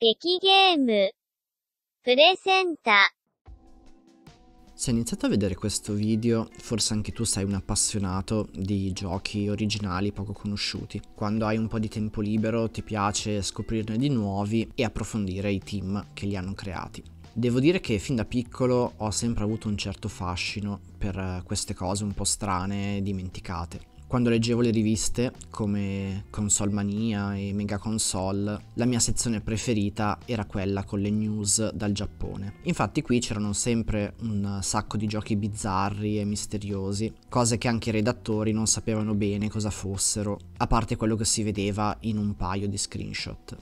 駅ゲームプレゼンタ se hai iniziato a vedere questo video, forse anche tu sei un appassionato di giochi originali poco conosciuti. Quando hai un po' di tempo libero ti piace scoprirne di nuovi e approfondire i team che li hanno creati. Devo dire che fin da piccolo ho sempre avuto un certo fascino per eh, queste cose un po' strane e dimenticate. Quando leggevo le riviste come Console Mania e Mega Console, la mia sezione preferita era quella con le news dal Giappone. Infatti qui c'erano sempre un sacco di giochi bizzarri e misteriosi, cose che anche i redattori non sapevano bene cosa fossero, a parte quello che si vedeva in un paio di screenshot.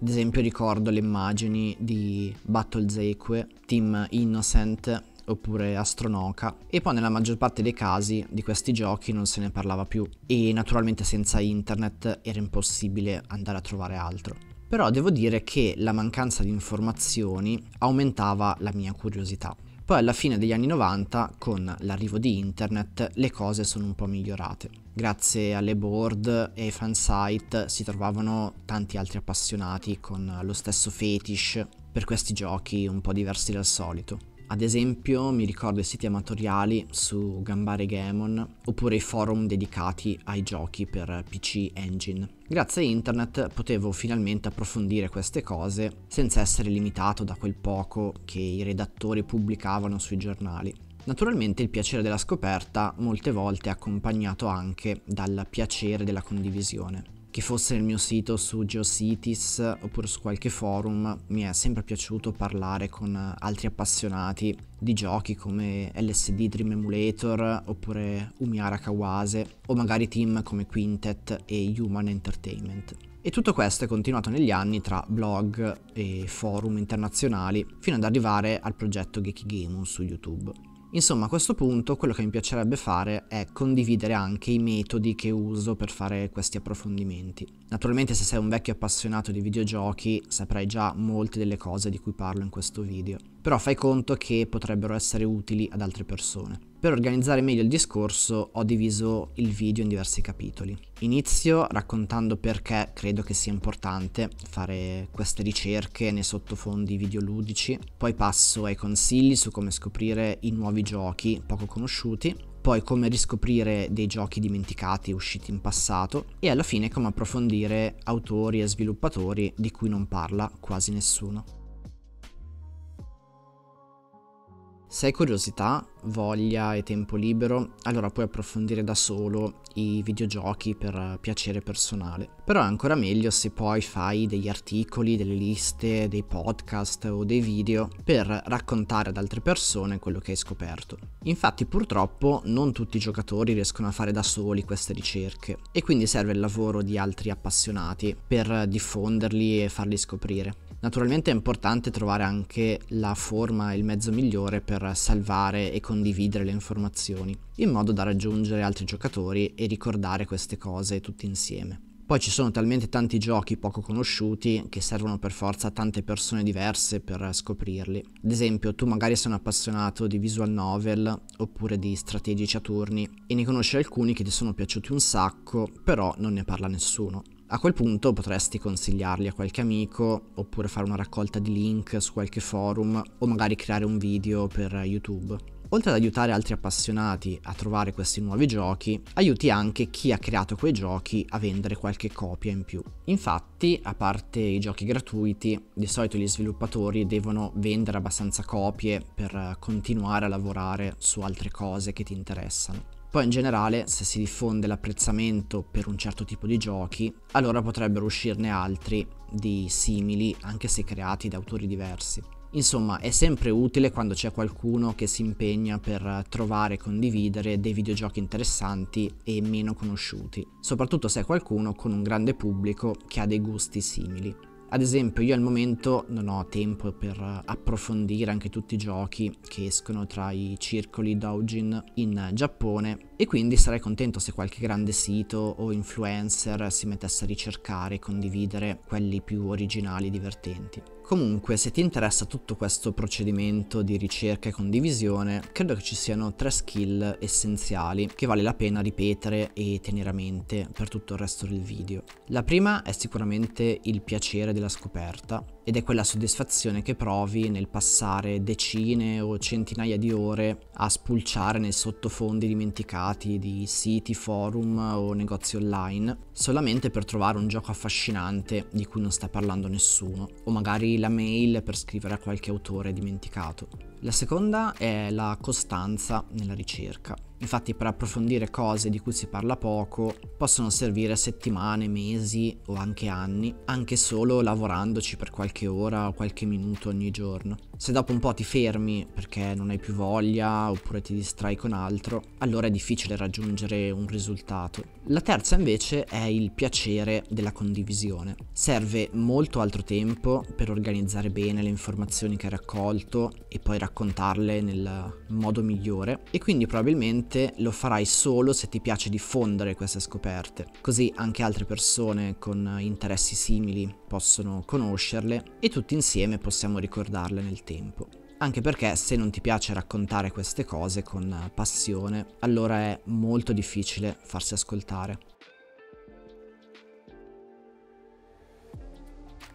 Ad esempio ricordo le immagini di Battle Zeque, Team Innocent oppure Astronoca e poi nella maggior parte dei casi di questi giochi non se ne parlava più e naturalmente senza internet era impossibile andare a trovare altro. Però devo dire che la mancanza di informazioni aumentava la mia curiosità. Poi alla fine degli anni 90, con l'arrivo di internet, le cose sono un po' migliorate. Grazie alle board e ai fansite si trovavano tanti altri appassionati con lo stesso fetish per questi giochi un po' diversi dal solito. Ad esempio mi ricordo i siti amatoriali su Gambare Gamon oppure i forum dedicati ai giochi per PC Engine. Grazie a internet potevo finalmente approfondire queste cose senza essere limitato da quel poco che i redattori pubblicavano sui giornali. Naturalmente il piacere della scoperta molte volte è accompagnato anche dal piacere della condivisione che fosse il mio sito su GeoCities oppure su qualche forum, mi è sempre piaciuto parlare con altri appassionati di giochi come LSD Dream Emulator oppure Umiara Kawase o magari team come Quintet e Human Entertainment. E tutto questo è continuato negli anni tra blog e forum internazionali fino ad arrivare al progetto Geeky Gamu su YouTube. Insomma, a questo punto quello che mi piacerebbe fare è condividere anche i metodi che uso per fare questi approfondimenti. Naturalmente se sei un vecchio appassionato di videogiochi saprai già molte delle cose di cui parlo in questo video, però fai conto che potrebbero essere utili ad altre persone. Per organizzare meglio il discorso ho diviso il video in diversi capitoli. Inizio raccontando perché credo che sia importante fare queste ricerche nei sottofondi videoludici, poi passo ai consigli su come scoprire i nuovi giochi poco conosciuti, poi come riscoprire dei giochi dimenticati usciti in passato e alla fine come approfondire autori e sviluppatori di cui non parla quasi nessuno. Se hai curiosità, voglia e tempo libero, allora puoi approfondire da solo i videogiochi per piacere personale. Però è ancora meglio se poi fai degli articoli, delle liste, dei podcast o dei video per raccontare ad altre persone quello che hai scoperto. Infatti purtroppo non tutti i giocatori riescono a fare da soli queste ricerche e quindi serve il lavoro di altri appassionati per diffonderli e farli scoprire. Naturalmente è importante trovare anche la forma e il mezzo migliore per salvare e condividere le informazioni, in modo da raggiungere altri giocatori e ricordare queste cose tutti insieme. Poi ci sono talmente tanti giochi poco conosciuti che servono per forza tante persone diverse per scoprirli. Ad esempio, tu magari sei un appassionato di visual novel oppure di strategici a turni e ne conosci alcuni che ti sono piaciuti un sacco, però non ne parla nessuno. A quel punto potresti consigliarli a qualche amico, oppure fare una raccolta di link su qualche forum, o magari creare un video per YouTube. Oltre ad aiutare altri appassionati a trovare questi nuovi giochi, aiuti anche chi ha creato quei giochi a vendere qualche copia in più. Infatti, a parte i giochi gratuiti, di solito gli sviluppatori devono vendere abbastanza copie per continuare a lavorare su altre cose che ti interessano. Poi in generale, se si diffonde l'apprezzamento per un certo tipo di giochi, allora potrebbero uscirne altri di simili, anche se creati da autori diversi. Insomma, è sempre utile quando c'è qualcuno che si impegna per trovare e condividere dei videogiochi interessanti e meno conosciuti, soprattutto se è qualcuno con un grande pubblico che ha dei gusti simili. Ad esempio io al momento non ho tempo per approfondire anche tutti i giochi che escono tra i circoli doujin in Giappone e quindi sarei contento se qualche grande sito o influencer si mettesse a ricercare e condividere quelli più originali e divertenti. Comunque, se ti interessa tutto questo procedimento di ricerca e condivisione, credo che ci siano tre skill essenziali che vale la pena ripetere e tenere a mente per tutto il resto del video. La prima è sicuramente il piacere della scoperta ed è quella soddisfazione che provi nel passare decine o centinaia di ore a spulciare nei sottofondi dimenticati di siti, forum o negozi online solamente per trovare un gioco affascinante di cui non sta parlando nessuno o magari la mail per scrivere a qualche autore dimenticato. La seconda è la costanza nella ricerca. Infatti per approfondire cose di cui si parla poco possono servire settimane, mesi o anche anni, anche solo lavorandoci per qualche ora o qualche minuto ogni giorno. Se dopo un po' ti fermi perché non hai più voglia oppure ti distrai con altro, allora è difficile raggiungere un risultato. La terza invece è il piacere della condivisione. Serve molto altro tempo per organizzare bene le informazioni che hai raccolto e poi raccontarle nel modo migliore e quindi probabilmente ovviamente lo farai solo se ti piace diffondere queste scoperte, così anche altre persone con interessi simili possono conoscerle e tutti insieme possiamo ricordarle nel tempo. Anche perché se non ti piace raccontare queste cose con passione, allora è molto difficile farsi ascoltare.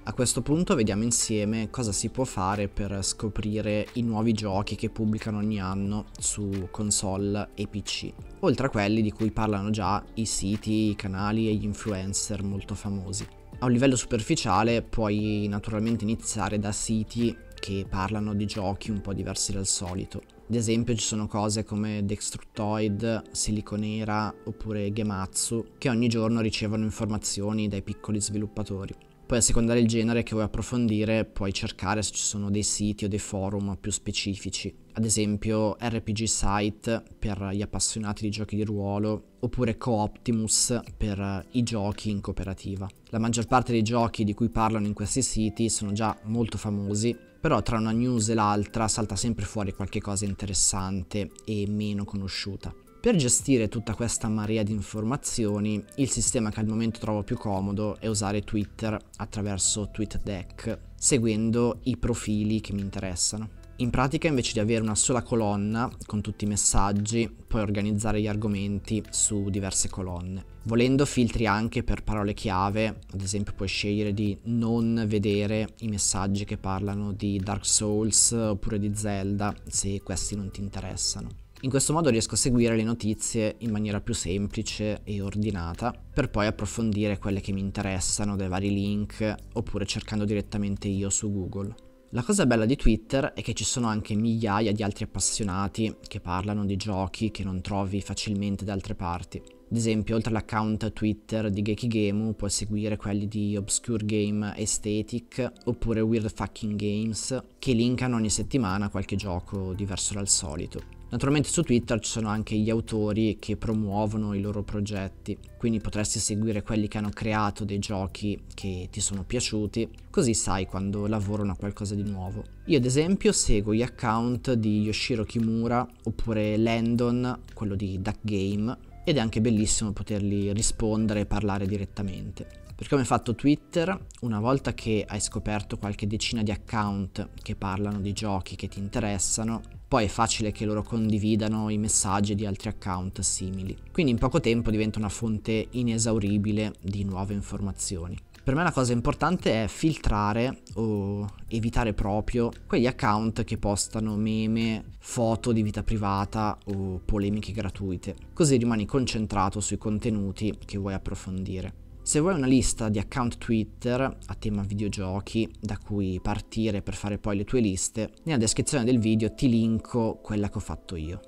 A questo punto vediamo insieme cosa si può fare per scoprire i nuovi giochi che pubblicano ogni anno su console e PC, oltre a quelli di cui parlano già i siti, i canali e gli influencer molto famosi. A un livello superficiale puoi naturalmente iniziare da siti che parlano di giochi un po' diversi dal solito. Ad esempio ci sono cose come Dextructoid, Siliconera oppure Gematsu che ogni giorno ricevono informazioni dai piccoli sviluppatori. Poi a seconda del genere che vuoi approfondire puoi cercare se ci sono dei siti o dei forum più specifici, ad esempio RPG Site per gli appassionati di giochi di ruolo oppure Cooptimus per i giochi in cooperativa. La maggior parte dei giochi di cui parlano in questi siti sono già molto famosi, però tra una news e l'altra salta sempre fuori qualche cosa interessante e meno conosciuta. Per gestire tutta questa marea di informazioni, il sistema che al momento trovo più comodo è usare Twitter attraverso TweetDeck, seguendo i profili che mi interessano. In pratica invece di avere una sola colonna con tutti i messaggi, puoi organizzare gli argomenti su diverse colonne. Volendo filtri anche per parole chiave, ad esempio puoi scegliere di non vedere i messaggi che parlano di Dark Souls oppure di Zelda se questi non ti interessano. In questo modo riesco a seguire le notizie in maniera più semplice e ordinata, per poi approfondire quelle che mi interessano dai vari link oppure cercando direttamente io su Google. La cosa bella di Twitter è che ci sono anche migliaia di altri appassionati che parlano di giochi che non trovi facilmente da altre parti. Ad esempio, oltre all'account Twitter di Gekigemu, puoi seguire quelli di Obscure Game Aesthetic oppure Weird Fucking Games, che linkano ogni settimana qualche gioco diverso dal solito. Naturalmente su Twitter ci sono anche gli autori che promuovono i loro progetti, quindi potresti seguire quelli che hanno creato dei giochi che ti sono piaciuti, così sai quando lavorano a qualcosa di nuovo. Io ad esempio seguo gli account di Yoshiro Kimura oppure Landon, quello di Duck Game, ed è anche bellissimo poterli rispondere e parlare direttamente. Per come ha fatto Twitter, una volta che hai scoperto qualche decina di account che parlano di giochi che ti interessano, poi è facile che loro condividano i messaggi di altri account simili. Quindi in poco tempo diventa una fonte inesauribile di nuove informazioni. Per me la cosa importante è filtrare o evitare proprio quegli account che postano meme, foto di vita privata o polemiche gratuite, così rimani concentrato sui contenuti che vuoi approfondire. Se vuoi una lista di account Twitter a tema videogiochi da cui partire per fare poi le tue liste, nella descrizione del video ti linko quella che ho fatto io.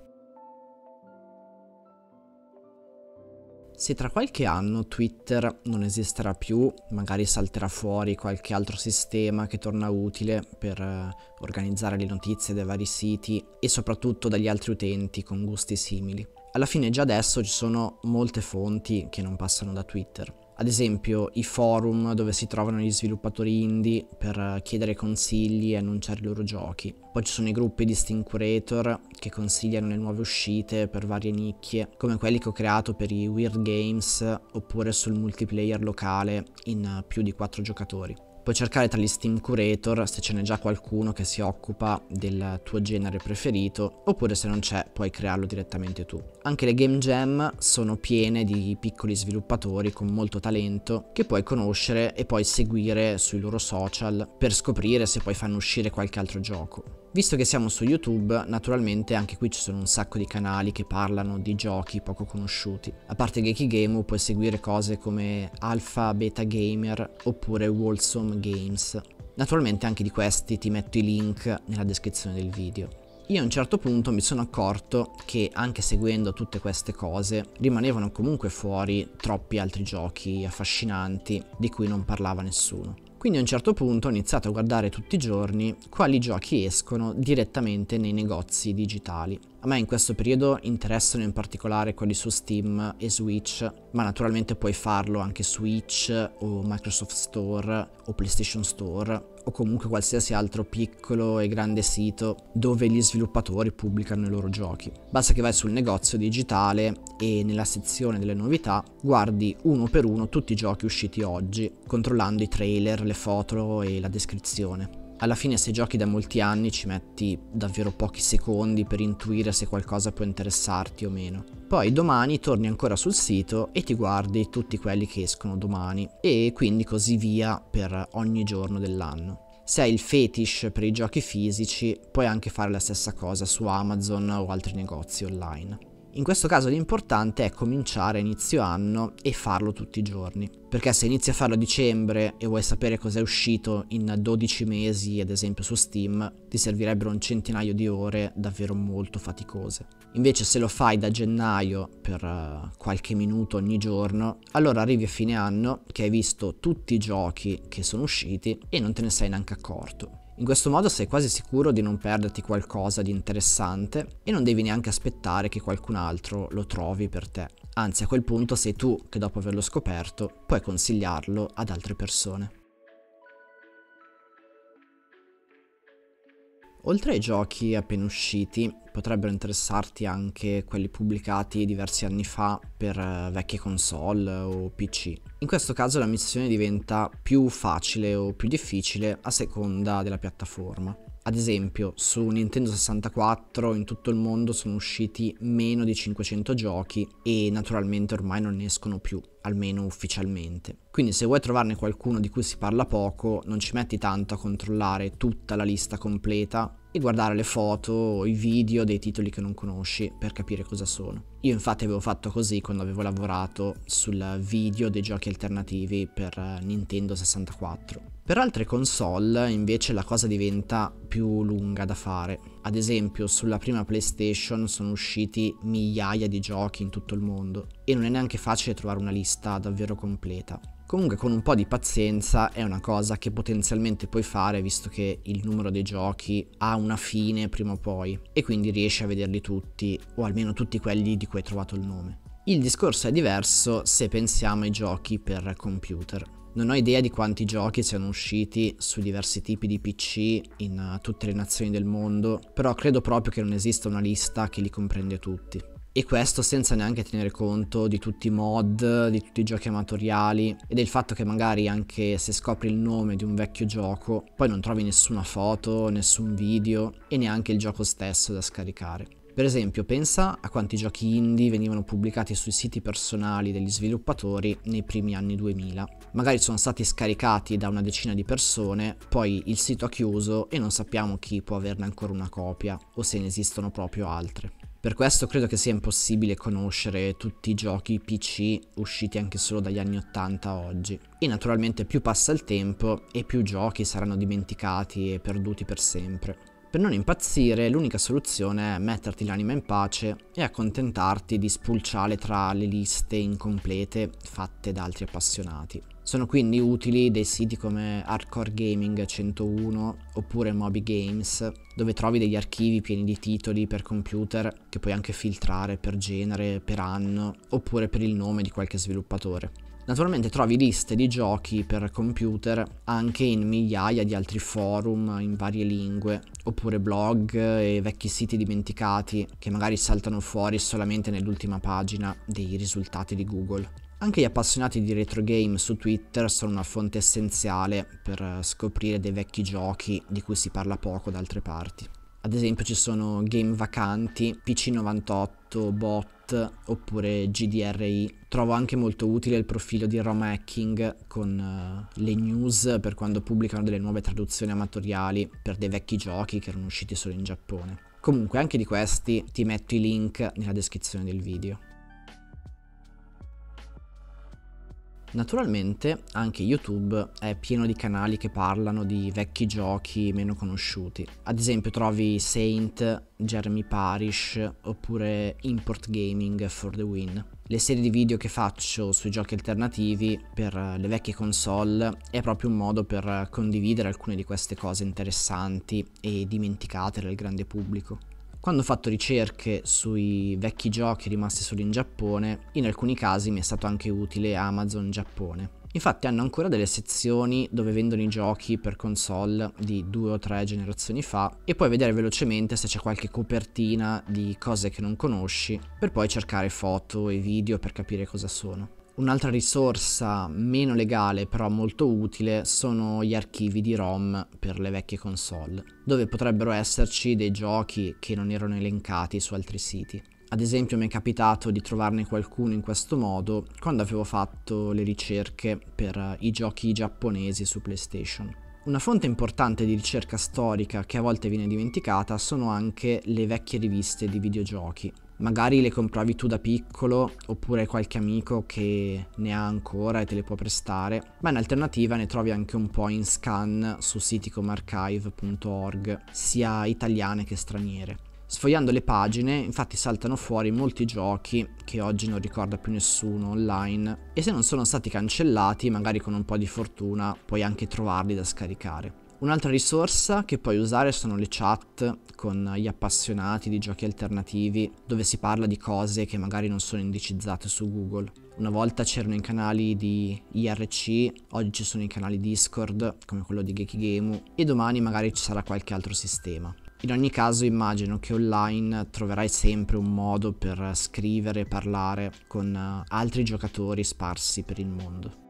Se tra qualche anno Twitter non esisterà più, magari salterà fuori qualche altro sistema che torna utile per eh, organizzare le notizie dai vari siti e soprattutto dagli altri utenti con gusti simili. Alla fine già adesso ci sono molte fonti che non passano da Twitter ad esempio i forum dove si trovano gli sviluppatori indie per chiedere consigli e annunciare i loro giochi. Poi ci sono i gruppi di Steam Curator che consigliano le nuove uscite per varie nicchie, come quelli che ho creato per i Weird Games oppure sul multiplayer locale in più di 4 giocatori. Puoi cercare tra gli Steam Curator se ce n'è già qualcuno che si occupa del tuo genere preferito, oppure se non c'è puoi crearlo direttamente tu. Anche le Game Jam sono piene di piccoli sviluppatori con molto talento che puoi conoscere e poi seguire sui loro social per scoprire se poi fanno uscire qualche altro gioco. Visto che siamo su YouTube, naturalmente anche qui ci sono un sacco di canali che parlano di giochi poco conosciuti. A parte Geeky Game puoi seguire cose come Alpha Beta Gamer oppure Wholesome Games. Naturalmente anche di questi ti metto i link nella descrizione del video. Io a un certo punto mi sono accorto che anche seguendo tutte queste cose rimanevano comunque fuori troppi altri giochi affascinanti di cui non parlava nessuno. Quindi a un certo punto ho iniziato a guardare tutti i giorni quali giochi escono direttamente nei negozi digitali. A me in questo periodo interessano in particolare quelli su Steam e Switch, ma naturalmente puoi farlo anche su Switch o Microsoft Store o PlayStation Store o comunque qualsiasi altro piccolo e grande sito dove gli sviluppatori pubblicano i loro giochi. Basta che vai sul negozio digitale e nella sezione delle novità guardi uno per uno tutti i giochi usciti oggi, controllando i trailer, le foto e la descrizione alla fine se giochi da molti anni ci metti davvero pochi secondi per intuire se qualcosa può interessarti o meno. Poi domani torni ancora sul sito e ti guardi tutti quelli che escono domani e quindi così via per ogni giorno dell'anno. Se hai il fetish per i giochi fisici puoi anche fare la stessa cosa su Amazon o altri negozi online. In questo caso l'importante è cominciare inizio anno e farlo tutti i giorni, perché se inizi a farlo a dicembre e vuoi sapere cos'è uscito in 12 mesi, ad esempio su Steam, ti servirebbero un centinaio di ore davvero molto faticose. Invece se lo fai da gennaio per eh, qualche minuto ogni giorno, allora arrivi a fine anno che hai visto tutti i giochi che sono usciti e non te ne sei neanche accorto. In questo modo sei quasi sicuro di non perderti qualcosa di interessante e non devi neanche aspettare che qualcun altro lo trovi per te. Anzi, a quel punto sei tu che dopo averlo scoperto puoi consigliarlo ad altre persone. Oltre ai giochi appena usciti, potrebbero interessarti anche quelli pubblicati diversi anni fa per eh, vecchie console o PC. In questo caso la missione diventa più facile o più difficile a seconda della piattaforma. Ad esempio, su Nintendo 64 in tutto il mondo sono usciti meno di 500 giochi e naturalmente ormai non ne escono più, almeno ufficialmente. Quindi se vuoi trovarne qualcuno di cui si parla poco, non ci metti tanto a controllare tutta la lista completa e guardare le foto o i video dei titoli che non conosci per capire cosa sono. Io infatti avevo fatto così quando avevo lavorato sul video dei giochi alternativi per eh, Nintendo 64. Per altre console invece la cosa diventa più lunga da fare. Ad esempio sulla prima PlayStation sono usciti migliaia di giochi in tutto il mondo e non è neanche facile trovare una lista davvero completa. Comunque con un po' di pazienza è una cosa che potenzialmente puoi fare visto che il numero dei giochi ha una fine prima o poi e quindi riesci a vederli tutti o almeno tutti quelli di cui hai trovato il nome. Il discorso è diverso se pensiamo ai giochi per computer. Non ho idea di quanti giochi siano usciti su diversi tipi di PC in uh, tutte le nazioni del mondo, però credo proprio che non esista una lista che li comprende tutti. E questo senza neanche tenere conto di tutti i mod, di tutti i giochi amatoriali e del fatto che magari anche se scopri il nome di un vecchio gioco, poi non trovi nessuna foto, nessun video e neanche il gioco stesso da scaricare. Per esempio, pensa a quanti giochi indie venivano pubblicati sui siti personali degli sviluppatori nei primi anni 2000. Magari sono stati scaricati da una decina di persone, poi il sito ha chiuso e non sappiamo chi può averne ancora una copia o se ne esistono proprio altre. Per questo credo che sia impossibile conoscere tutti i giochi PC usciti anche solo dagli anni 80 a oggi. E naturalmente più passa il tempo e più giochi saranno dimenticati e perduti per sempre. Per non impazzire, l'unica soluzione è metterti l'anima in pace e accontentarti di spulciare tra le liste incomplete fatte da altri appassionati. Sono quindi utili dei siti come Hardcore Gaming 101 oppure Moby Games, dove trovi degli archivi pieni di titoli per computer che puoi anche filtrare per genere, per anno oppure per il nome di qualche sviluppatore. Naturalmente trovi liste di giochi per computer anche in migliaia di altri forum in varie lingue, oppure blog e vecchi siti dimenticati che magari saltano fuori solamente nell'ultima pagina dei risultati di Google. Anche gli appassionati di retro game su Twitter sono una fonte essenziale per scoprire dei vecchi giochi di cui si parla poco da altre parti. Ad esempio ci sono game vacanti, PC98, bot oppure GDRI. Trovo anche molto utile il profilo di ROM Hacking con uh, le news per quando pubblicano delle nuove traduzioni amatoriali per dei vecchi giochi che erano usciti solo in Giappone. Comunque anche di questi ti metto i link nella descrizione del video. Naturalmente anche YouTube è pieno di canali che parlano di vecchi giochi meno conosciuti. Ad esempio trovi Saint, Jeremy Parish oppure Import Gaming for the Win. Le serie di video che faccio sui giochi alternativi per le vecchie console è proprio un modo per condividere alcune di queste cose interessanti e dimenticate dal grande pubblico. Quando ho fatto ricerche sui vecchi giochi rimasti solo in Giappone, in alcuni casi mi è stato anche utile Amazon Giappone. Infatti hanno ancora delle sezioni dove vendono i giochi per console di due o tre generazioni fa e puoi vedere velocemente se c'è qualche copertina di cose che non conosci per poi cercare foto e video per capire cosa sono. Un'altra risorsa meno legale però molto utile sono gli archivi di ROM per le vecchie console, dove potrebbero esserci dei giochi che non erano elencati su altri siti. Ad esempio mi è capitato di trovarne qualcuno in questo modo quando avevo fatto le ricerche per i giochi giapponesi su PlayStation. Una fonte importante di ricerca storica che a volte viene dimenticata sono anche le vecchie riviste di videogiochi, magari le compravi tu da piccolo oppure qualche amico che ne ha ancora e te le può prestare, ma in alternativa ne trovi anche un po' in scan su siti come archive.org, sia italiane che straniere. Sfogliando le pagine infatti saltano fuori molti giochi che oggi non ricorda più nessuno online e se non sono stati cancellati magari con un po' di fortuna puoi anche trovarli da scaricare. Un'altra risorsa che puoi usare sono le chat con gli appassionati di giochi alternativi dove si parla di cose che magari non sono indicizzate su Google. Una volta c'erano i canali di IRC, oggi ci sono i canali Discord come quello di Gekigemu e domani magari ci sarà qualche altro sistema. In ogni caso immagino che online troverai sempre un modo per scrivere e parlare con eh, altri giocatori sparsi per il mondo.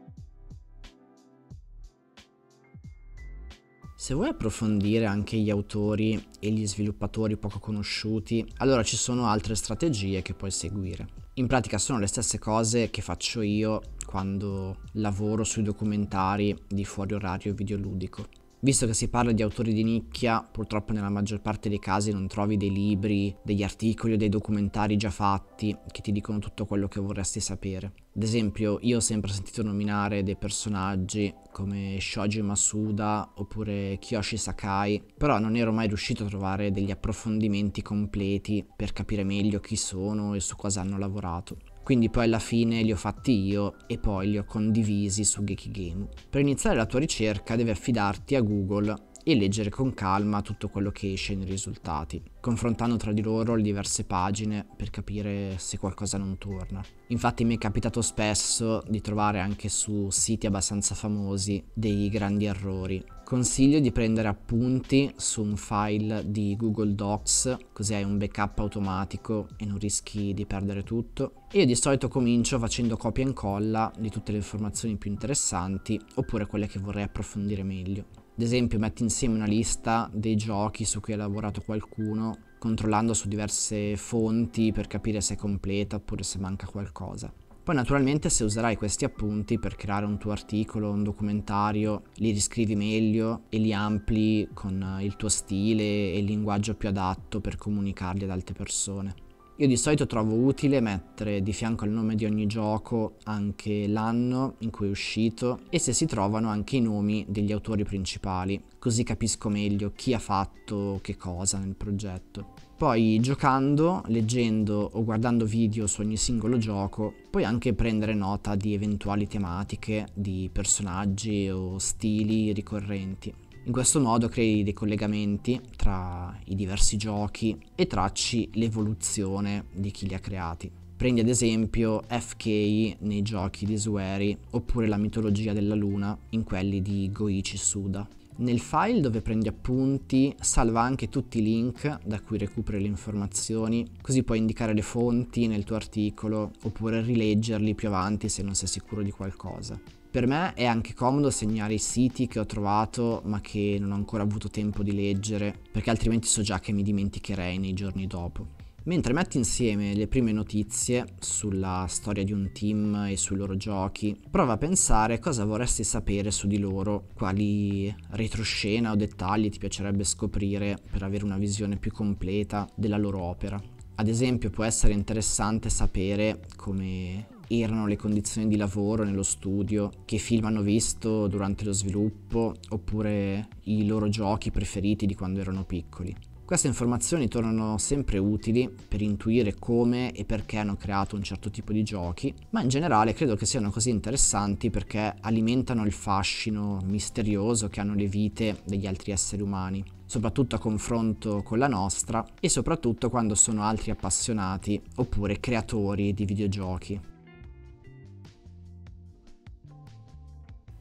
Se vuoi approfondire anche gli autori e gli sviluppatori poco conosciuti, allora ci sono altre strategie che puoi seguire. In pratica sono le stesse cose che faccio io quando lavoro sui documentari di fuori orario videoludico. Visto che si parla di autori di nicchia, purtroppo nella maggior parte dei casi non trovi dei libri, degli articoli o dei documentari già fatti che ti dicono tutto quello che vorresti sapere. Ad esempio, io ho sempre sentito nominare dei personaggi come Shoji Masuda oppure Kyoshi Sakai, però non ero mai riuscito a trovare degli approfondimenti completi per capire meglio chi sono e su cosa hanno lavorato quindi poi alla fine li ho fatti io e poi li ho condivisi su Gekigemu. Per iniziare la tua ricerca devi affidarti a Google e leggere con calma tutto quello che esce nei risultati, confrontando tra di loro le diverse pagine per capire se qualcosa non torna. Infatti mi è capitato spesso di trovare anche su siti abbastanza famosi dei grandi errori. Consiglio di prendere appunti su un file di Google Docs, così hai un backup automatico e non rischi di perdere tutto. E io di solito comincio facendo copia e incolla di tutte le informazioni più interessanti oppure quelle che vorrei approfondire meglio. Ad esempio metti insieme una lista dei giochi su cui ha lavorato qualcuno, controllando su diverse fonti per capire se è completa oppure se manca qualcosa. Poi naturalmente se userai questi appunti per creare un tuo articolo, un documentario, li riscrivi meglio e li ampli con il tuo stile e il linguaggio più adatto per comunicarli ad altre persone. Io di solito trovo utile mettere di fianco al nome di ogni gioco anche l'anno in cui è uscito e se si trovano anche i nomi degli autori principali, così capisco meglio chi ha fatto che cosa nel progetto. Poi giocando, leggendo o guardando video su ogni singolo gioco, puoi anche prendere nota di eventuali tematiche, di personaggi o stili ricorrenti. In questo modo crei dei collegamenti tra i diversi giochi e tracci l'evoluzione di chi li ha creati. Prendi ad esempio FK nei giochi di Sueri oppure la mitologia della luna in quelli di Goichi Suda. Nel file dove prendi appunti salva anche tutti i link da cui recuperi le informazioni, così puoi indicare le fonti nel tuo articolo oppure rileggerli più avanti se non sei sicuro di qualcosa. Per me è anche comodo segnare i siti che ho trovato ma che non ho ancora avuto tempo di leggere, perché altrimenti so già che mi dimenticherei nei giorni dopo. Mentre metti insieme le prime notizie sulla storia di un team e sui loro giochi, prova a pensare cosa vorresti sapere su di loro, quali retroscena o dettagli ti piacerebbe scoprire per avere una visione più completa della loro opera. Ad esempio può essere interessante sapere come erano le condizioni di lavoro nello studio, che film hanno visto durante lo sviluppo, oppure i loro giochi preferiti di quando erano piccoli. Queste informazioni tornano sempre utili per intuire come e perché hanno creato un certo tipo di giochi, ma in generale credo che siano così interessanti perché alimentano il fascino misterioso che hanno le vite degli altri esseri umani, soprattutto a confronto con la nostra e soprattutto quando sono altri appassionati oppure creatori di videogiochi.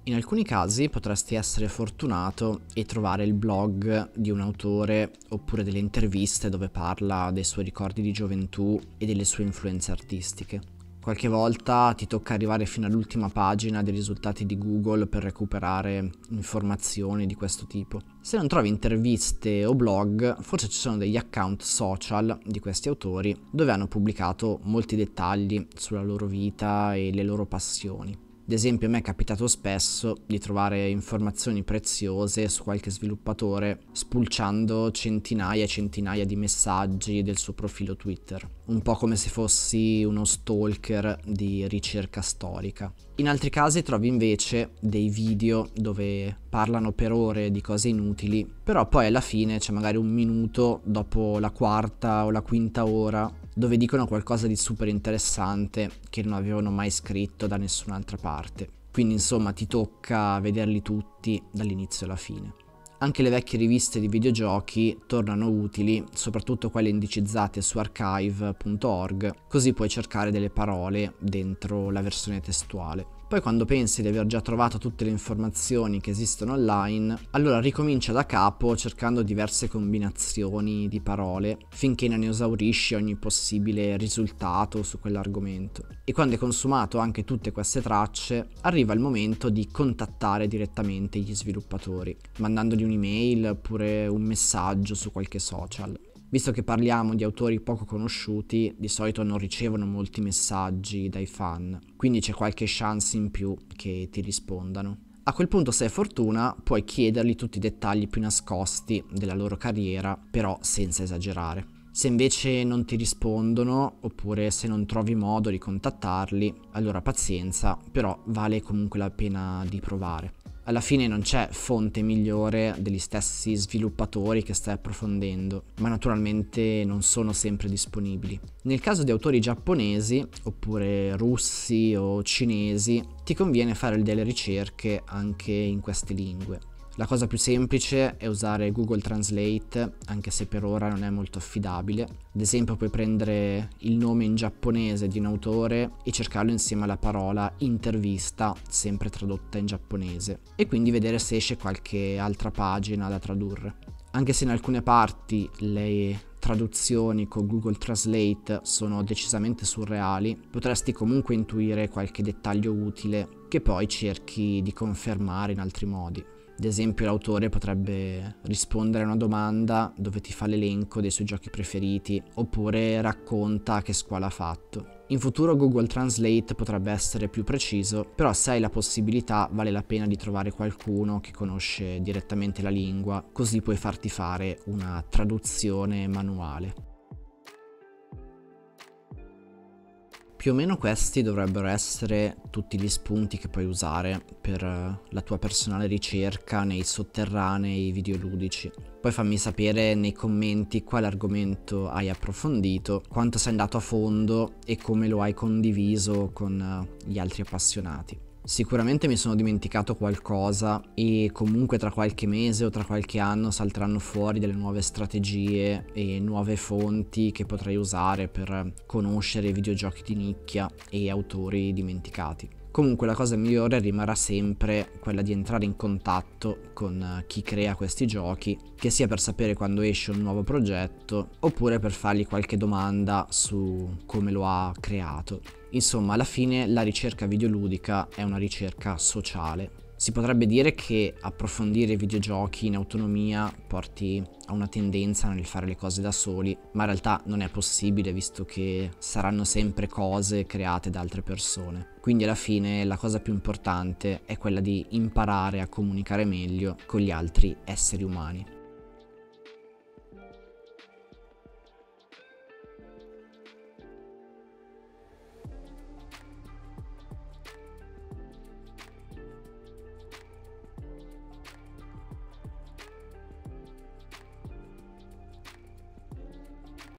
In alcuni casi potresti essere fortunato e trovare il blog di un autore oppure delle interviste dove parla dei suoi ricordi di gioventù e delle sue influenze artistiche. Qualche volta ti tocca arrivare fino all'ultima pagina dei risultati di Google per recuperare informazioni di questo tipo. Se non trovi interviste o blog, forse ci sono degli account social di questi autori dove hanno pubblicato molti dettagli sulla loro vita e le loro passioni. Ad esempio, a me è capitato spesso di trovare informazioni preziose su qualche sviluppatore spulciando centinaia e centinaia di messaggi del suo profilo Twitter un po' come se fossi uno stalker di ricerca storica. In altri casi trovi invece dei video dove parlano per ore di cose inutili, però poi alla fine c'è magari un minuto dopo la quarta o la quinta ora dove dicono qualcosa di super interessante che non avevano mai scritto da nessun'altra parte. Quindi insomma ti tocca vederli tutti dall'inizio alla fine. Anche le vecchie riviste di videogiochi tornano utili, soprattutto quelle indicizzate su archive.org, così puoi cercare delle parole dentro la versione testuale. Poi quando pensi di aver già trovato tutte le informazioni che esistono online, allora ricomincia da capo cercando diverse combinazioni di parole finché non esaurisci ogni possibile risultato su quell'argomento. E quando hai consumato anche tutte queste tracce, arriva il momento di contattare direttamente gli sviluppatori, mandandogli un'email oppure un messaggio su qualche social visto che parliamo di autori poco conosciuti, di solito non ricevono molti messaggi dai fan, quindi c'è qualche chance in più che ti rispondano. A quel punto, se hai fortuna, puoi chiedergli tutti i dettagli più nascosti della loro carriera, però senza esagerare. Se invece non ti rispondono, oppure se non trovi modo di contattarli, allora pazienza, però vale comunque la pena di provare alla fine non c'è fonte migliore degli stessi sviluppatori che stai approfondendo, ma naturalmente non sono sempre disponibili. Nel caso di autori giapponesi, oppure russi o cinesi, ti conviene fare delle ricerche anche in queste lingue. La cosa più semplice è usare Google Translate, anche se per ora non è molto affidabile. Ad esempio puoi prendere il nome in giapponese di un autore e cercarlo insieme alla parola intervista, sempre tradotta in giapponese, e quindi vedere se esce qualche altra pagina da tradurre. Anche se in alcune parti le traduzioni con Google Translate sono decisamente surreali, potresti comunque intuire qualche dettaglio utile che poi cerchi di confermare in altri modi. Ad esempio l'autore potrebbe rispondere a una domanda dove ti fa l'elenco dei suoi giochi preferiti oppure racconta che scuola ha fatto. In futuro Google Translate potrebbe essere più preciso, però se hai la possibilità vale la pena di trovare qualcuno che conosce direttamente la lingua, così puoi farti fare una traduzione manuale. Più o meno questi dovrebbero essere tutti gli spunti che puoi usare per eh, la tua personale ricerca nei sotterranei videoludici. Poi fammi sapere nei commenti quale argomento hai approfondito, quanto sei andato a fondo e come lo hai condiviso con eh, gli altri appassionati. Sicuramente mi sono dimenticato qualcosa e comunque tra qualche mese o tra qualche anno salteranno fuori delle nuove strategie e nuove fonti che potrei usare per conoscere videogiochi di nicchia e autori dimenticati comunque la cosa migliore rimarrà sempre quella di entrare in contatto con eh, chi crea questi giochi, che sia per sapere quando esce un nuovo progetto, oppure per fargli qualche domanda su come lo ha creato. Insomma, alla fine la ricerca videoludica è una ricerca sociale si potrebbe dire che approfondire i videogiochi in autonomia porti a una tendenza nel fare le cose da soli, ma in realtà non è possibile visto che saranno sempre cose create da altre persone. Quindi alla fine la cosa più importante è quella di imparare a comunicare meglio con gli altri esseri umani.